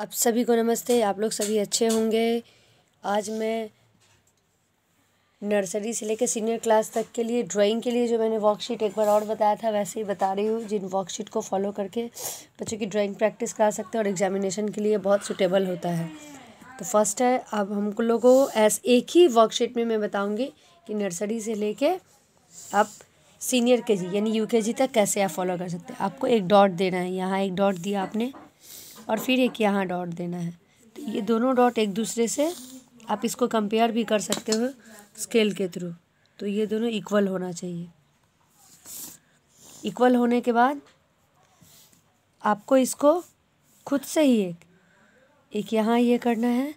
आप सभी को नमस्ते आप लोग सभी अच्छे होंगे आज मैं नर्सरी से लेकर सीनियर क्लास तक के लिए ड्राइंग के लिए जो मैंने वर्कशीट एक बार और बताया था वैसे ही बता रही हूँ जिन वर्कशीट को फॉलो करके बच्चों की ड्राइंग प्रैक्टिस करा सकते हैं और एग्जामिनेशन के लिए बहुत सुटेबल होता है तो फर्स्ट है अब हम लोगों को एस एक ही वर्कशीट में मैं बताऊँगी कि नर्सरी से ले आप सीनियर के जी यानी यू के जी तक कैसे आप फॉलो कर सकते हैं आपको एक डॉट देना है यहाँ एक डॉट दिया आपने और फिर एक यहाँ डॉट देना है तो ये दोनों डॉट एक दूसरे से आप इसको कंपेयर भी कर सकते हो स्केल के थ्रू तो ये दोनों इक्वल होना चाहिए इक्वल होने के बाद आपको इसको खुद से ही एक एक यहाँ ये करना है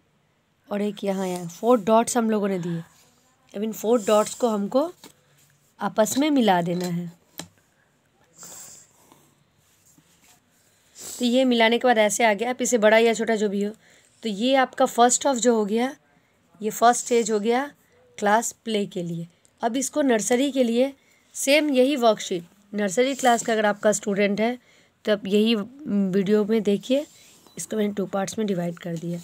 और एक यहाँ यहाँ फोर डॉट्स हम लोगों ने दिए आई मीन फोर डॉट्स को हमको आपस में मिला देना है तो ये मिलाने के बाद ऐसे आ गया आप इसे बड़ा या छोटा जो भी हो तो ये आपका फर्स्ट ऑफ जो हो गया ये फर्स्ट स्टेज हो गया क्लास प्ले के लिए अब इसको नर्सरी के लिए सेम यही वर्कशीट नर्सरी क्लास का अगर आपका स्टूडेंट है तो आप यही वीडियो में देखिए इसको मैंने टू पार्ट्स में डिवाइड कर दिया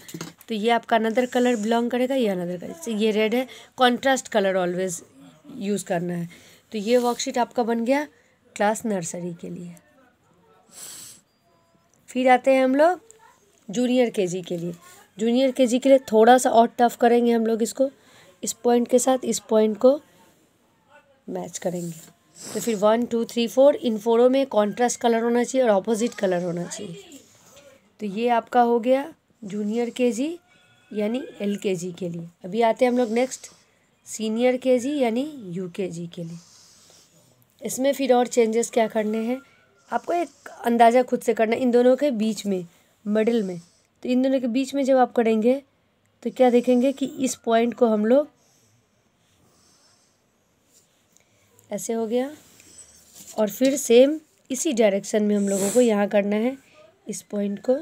तो ये आपका अनदर कलर बिलोंग करेगा ये अनदर कलर तो ये रेड है कॉन्ट्रास्ट कलर ऑलवेज यूज़ करना है तो ये वर्कशीट आपका बन गया क्लास नर्सरी के लिए फिर आते हैं हम लोग जूनियर के जी के लिए जूनियर के जी के लिए थोड़ा सा और टफ करेंगे हम लोग इसको इस पॉइंट के साथ इस पॉइंट को मैच करेंगे तो फिर वन टू थ्री फोर इन फोरों में कॉन्ट्रास्ट कलर होना चाहिए और ऑपोजिट कलर होना चाहिए तो ये आपका हो गया जूनियर के जी यानी एल के जी के लिए अभी आते हैं हम लोग नेक्स्ट सीनियर के जी यानी यू के जी के लिए इसमें फिर और चेंजेस क्या करने हैं आपको एक अंदाज़ा खुद से करना इन दोनों के बीच में मिडिल में तो इन दोनों के बीच में जब आप करेंगे तो क्या देखेंगे कि इस पॉइंट को हम लोग ऐसे हो गया और फिर सेम इसी डायरेक्शन में हम लोगों को यहाँ करना है इस पॉइंट को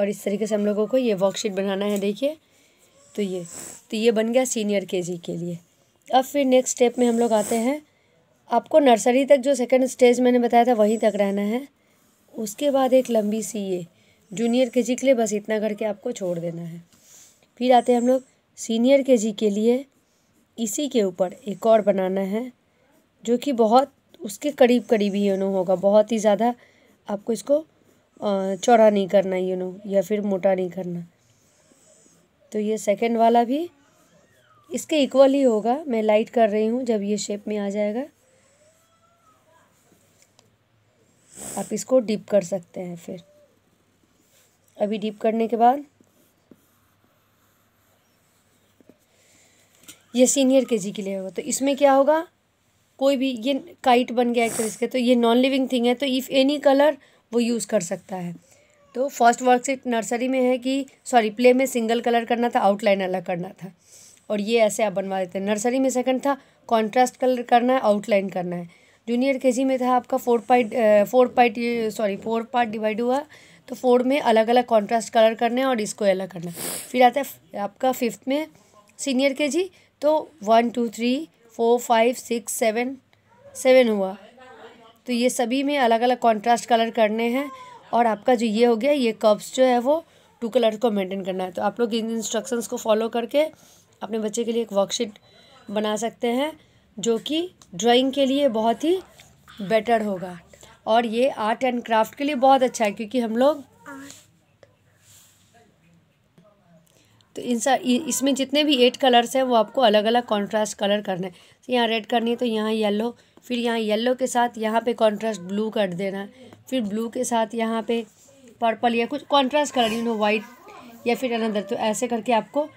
और इस तरीके से हम लोगों को ये वर्कशीट बनाना है देखिए तो ये तो ये बन गया सीनियर केजी के लिए अब फिर नेक्स्ट स्टेप में हम लोग आते हैं आपको नर्सरी तक जो सेकंड स्टेज मैंने बताया था वहीं तक रहना है उसके बाद एक लंबी सी ये जूनियर के जी के लिए बस इतना करके आपको छोड़ देना है फिर आते हैं हम लोग सीनियर के जी के लिए इसी के ऊपर एक और बनाना है जो कि बहुत उसके करीब करीब ही यूनो नो होगा बहुत ही ज़्यादा आपको इसको चौड़ा नहीं करना यू नो या फिर मोटा नहीं करना तो ये सेकेंड वाला भी इसके इक्वल ही होगा मैं लाइट कर रही हूँ जब ये शेप में आ जाएगा आप इसको डीप कर सकते हैं फिर अभी डीप करने के बाद ये सीनियर के जी के लिए होगा तो इसमें क्या होगा कोई भी ये काइट बन गया है इसके तो ये नॉन लिविंग थिंग है तो इफ़ एनी कलर वो यूज़ कर सकता है तो फर्स्ट वर्क से नर्सरी में है कि सॉरी प्ले में सिंगल कलर करना था आउटलाइन अलग करना था और ये ऐसे आप बनवा देते हैं नर्सरी में सेकंड था कॉन्ट्रास्ट कलर करना है आउटलाइन करना है जूनियर के में था आपका four part four part sorry four part divide हुआ तो फोर में अलग अलग कॉन्ट्रास्ट कलर करने और इसको अलग करना फिर आता है आपका फिफ्थ में सीनियर के जी तो one two three four five six seven seven हुआ तो ये सभी में अलग अलग कॉन्ट्रास्ट कलर करने हैं और आपका जो ये हो गया ये कप्स जो है वो टू कलर को मेंटेन करना है तो आप लोग इन इंस्ट्रक्शंस को फॉलो करके अपने बच्चे के लिए एक वर्कशीट बना सकते हैं जो कि ड्राइंग के लिए बहुत ही बेटर होगा और ये आर्ट एंड क्राफ्ट के लिए बहुत अच्छा है क्योंकि हम लोग तो इन सा इसमें जितने भी एट कलर्स हैं वो आपको अलग अलग कॉन्ट्रास्ट कलर करने हैं तो यहाँ रेड करनी है तो यहाँ येलो फिर यहाँ येलो के साथ यहाँ पे कॉन्ट्रास्ट ब्लू कर देना फिर ब्लू के साथ यहाँ पे पर्पल या कुछ contrast colour you know white या फिर अनदर तो ऐसे करके आपको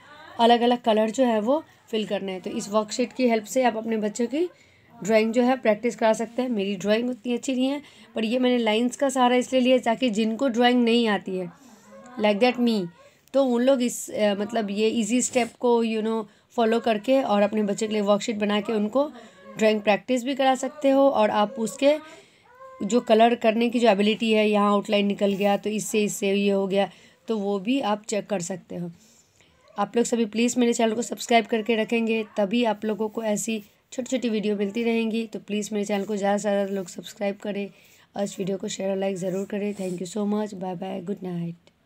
अलग अलग कलर जो है वो फिल करने हैं तो इस वर्कशीट की हेल्प से आप अपने बच्चों की ड्राइंग जो है प्रैक्टिस करा सकते हैं मेरी ड्राइंग उतनी अच्छी नहीं है पर ये मैंने लाइंस का सहारा इसलिए लिया ताकि जिनको ड्राइंग नहीं आती है लाइक दैट मी तो उन लोग इस आ, मतलब ये इजी स्टेप को यू नो फॉलो करके और अपने बच्चे के लिए वर्कशीट बना के उनको ड्राइंग प्रैक्टिस भी करा सकते हो और आप उसके जो कलर करने की जो एबिलिटी है यहाँ आउटलाइन निकल गया तो इससे इससे ये हो गया तो वो भी आप चेक कर सकते हो आप लोग सभी प्लीज़ मेरे चैनल को सब्सक्राइब करके रखेंगे तभी आप लोगों को ऐसी छोटी छोटी वीडियो मिलती रहेंगी तो प्लीज़ मेरे चैनल को ज़्यादा से ज़्यादा लोग सब्सक्राइब करें और इस वीडियो को शेयर और लाइक ज़रूर करें thank you so much bye bye good night